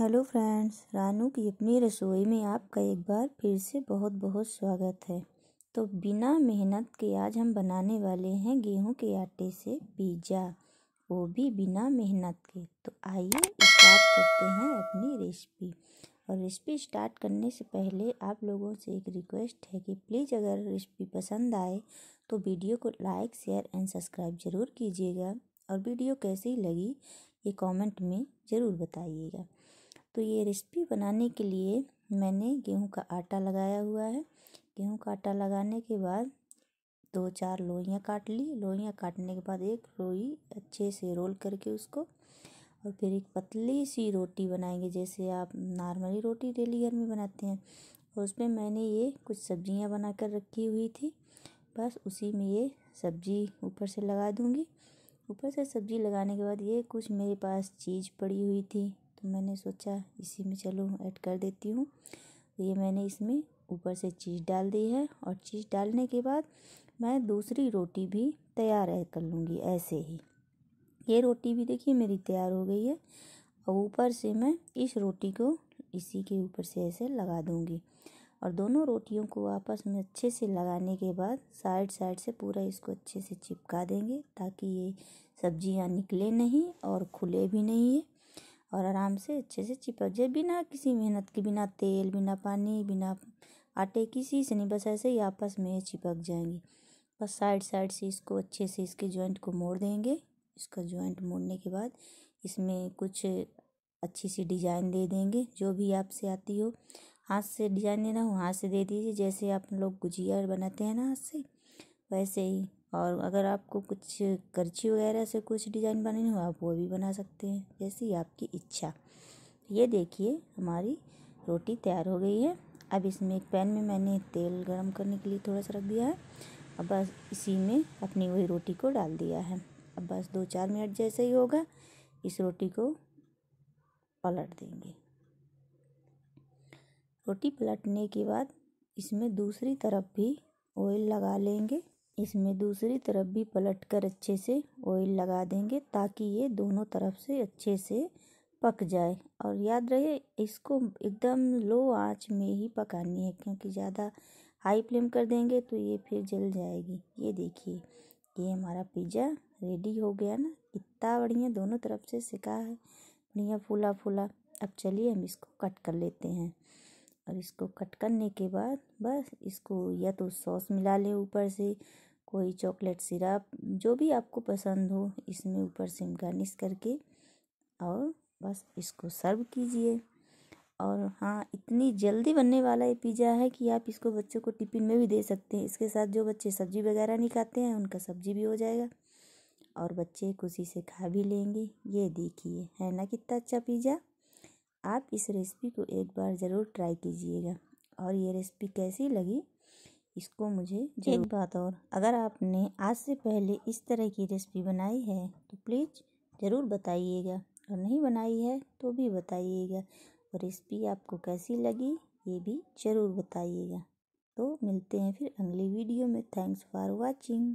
hello friends Ranu की अपनी रसोई में आपका एक बार फिर से बहुत बहुत स्वागत है तो बिना मेहनत के आज हम बनाने वाले हैं गेहूं के आटे से पिज़्ज़ा वो भी बिना मेहनत के तो आइए स्टार्ट करते हैं अपनी रेसिपी और रेसिपी स्टार्ट करने से पहले आप लोगों से एक रिक्वेस्ट है कि प्लीज़ अगर रेसिपी पसंद आए तो वीडियो को लाइक शेयर एंड सब्सक्राइब ज़रूर कीजिएगा और वीडियो कैसी लगी ये कमेंट में ज़रूर बताइएगा तो ये रेसिपी बनाने के लिए मैंने गेहूं का आटा लगाया हुआ है गेहूं का आटा लगाने के बाद दो चार लोइयाँ काट ली लोइयाँ काटने के बाद एक लोई अच्छे से रोल करके उसको और फिर एक पतली सी रोटी बनाएंगे जैसे आप नॉर्मली रोटी डेली घर में बनाते हैं और उसमें मैंने ये कुछ सब्जियां बना कर रखी हुई थी बस उसी में ये सब्जी ऊपर से लगा दूँगी ऊपर से सब्जी लगाने के बाद ये कुछ मेरे पास चीज़ पड़ी हुई थी मैंने सोचा इसी में चलो ऐड कर देती हूँ ये मैंने इसमें ऊपर से चीज़ डाल दी है और चीज़ डालने के बाद मैं दूसरी रोटी भी तैयार कर लूँगी ऐसे ही ये रोटी भी देखिए मेरी तैयार हो गई है और ऊपर से मैं इस रोटी को इसी के ऊपर से ऐसे लगा दूँगी और दोनों रोटियों को आपस में अच्छे से लगाने के बाद साइड साइड से पूरा इसको अच्छे से चिपका देंगे ताकि ये सब्जियाँ निकले नहीं और खुले भी नहीं है और आराम से अच्छे से चिपक जाए बिना किसी मेहनत के बिना तेल बिना पानी बिना आटे किसी से नहीं बस ऐसे ही आपस में चिपक जाएंगी बस साइड साइड से इसको अच्छे से इसके जॉइंट को मोड़ देंगे इसका जॉइंट मोड़ने के बाद इसमें कुछ अच्छी सी डिज़ाइन दे देंगे जो भी आपसे आती हो हाथ से डिज़ाइन देना हो हाथ से दे दीजिए जैसे आप लोग गुजिया बनाते हैं ना हाथ से वैसे ही और अगर आपको कुछ करछी वगैरह से कुछ डिज़ाइन बनानी हो आप वो भी बना सकते हैं जैसी आपकी इच्छा ये देखिए हमारी रोटी तैयार हो गई है अब इसमें एक पैन में मैंने तेल गरम करने के लिए थोड़ा सा रख दिया है अब बस इसी में अपनी वही रोटी को डाल दिया है अब बस दो चार मिनट जैसे ही होगा इस रोटी को पलट देंगे रोटी पलटने के बाद इसमें दूसरी तरफ भी ऑयल लगा लेंगे इसमें दूसरी तरफ भी पलटकर अच्छे से ऑयल लगा देंगे ताकि ये दोनों तरफ से अच्छे से पक जाए और याद रहे इसको एकदम लो आंच में ही पकानी है क्योंकि ज़्यादा हाई फ्लेम कर देंगे तो ये फिर जल जाएगी ये देखिए ये हमारा पिज़्ज़ा रेडी हो गया ना इतना बढ़िया दोनों तरफ से सिका है बढ़िया फूला फूला अब चलिए हम इसको कट कर लेते हैं और इसको कट करने के बाद बस इसको या तो सॉस मिला ले ऊपर से कोई चॉकलेट सिरप जो भी आपको पसंद हो इसमें ऊपर से गार्निश करके और बस इसको सर्व कीजिए और हाँ इतनी जल्दी बनने वाला ये पिज़्ज़ा है कि आप इसको बच्चों को टिफ़िन में भी दे सकते हैं इसके साथ जो बच्चे सब्ज़ी वगैरह नहीं खाते हैं उनका सब्ज़ी भी हो जाएगा और बच्चे खुशी से खा भी लेंगे ये देखिए है ना कितना अच्छा पिज़्ज़ा आप इस रेसिपी को एक बार ज़रूर ट्राई कीजिएगा और ये रेसिपी कैसी लगी इसको मुझे एक बात और अगर आपने आज से पहले इस तरह की रेसिपी बनाई है तो प्लीज़ ज़रूर बताइएगा और नहीं बनाई है तो भी बताइएगा और रेसिपी आपको कैसी लगी ये भी ज़रूर बताइएगा तो मिलते हैं फिर अगली वीडियो में थैंक्स फॉर वाचिंग